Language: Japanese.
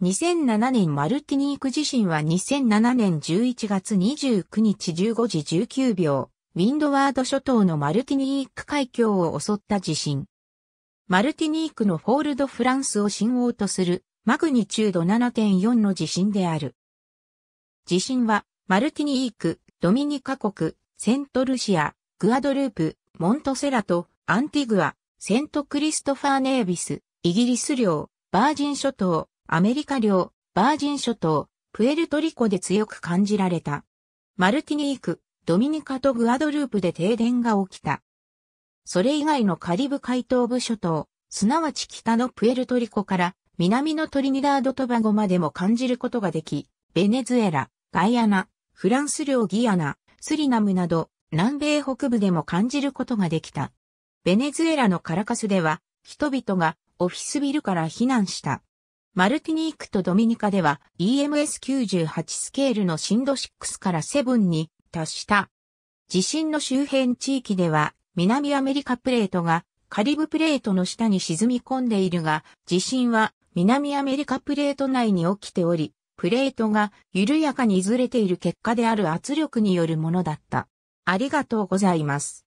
2007年マルティニーク地震は2007年11月29日15時19秒、ウィンドワード諸島のマルティニーク海峡を襲った地震。マルティニークのフォールドフランスを信号とするマグニチュード7.4の地震である。地震はマルティニーク、ドミニカ国、セントルシア、グアドループ、モントセラとアンティグア、セントクリストファーネービス、イギリス領、バージン諸島、アメリカ領、バージン諸島、プエルトリコで強く感じられた。マルティニーク、ドミニカとグアドループで停電が起きた。それ以外のカリブ海東部諸島、すなわち北のプエルトリコから南のトリニダードトバゴまでも感じることができ、ベネズエラ、ガイアナ、フランス領ギアナ、スリナムなど南米北部でも感じることができた。ベネズエラのカラカスでは人々がオフィスビルから避難した。マルティニークとドミニカでは EMS98 スケールの震度6から7に達した。地震の周辺地域では南アメリカプレートがカリブプレートの下に沈み込んでいるが、地震は南アメリカプレート内に起きており、プレートが緩やかにずれている結果である圧力によるものだった。ありがとうございます。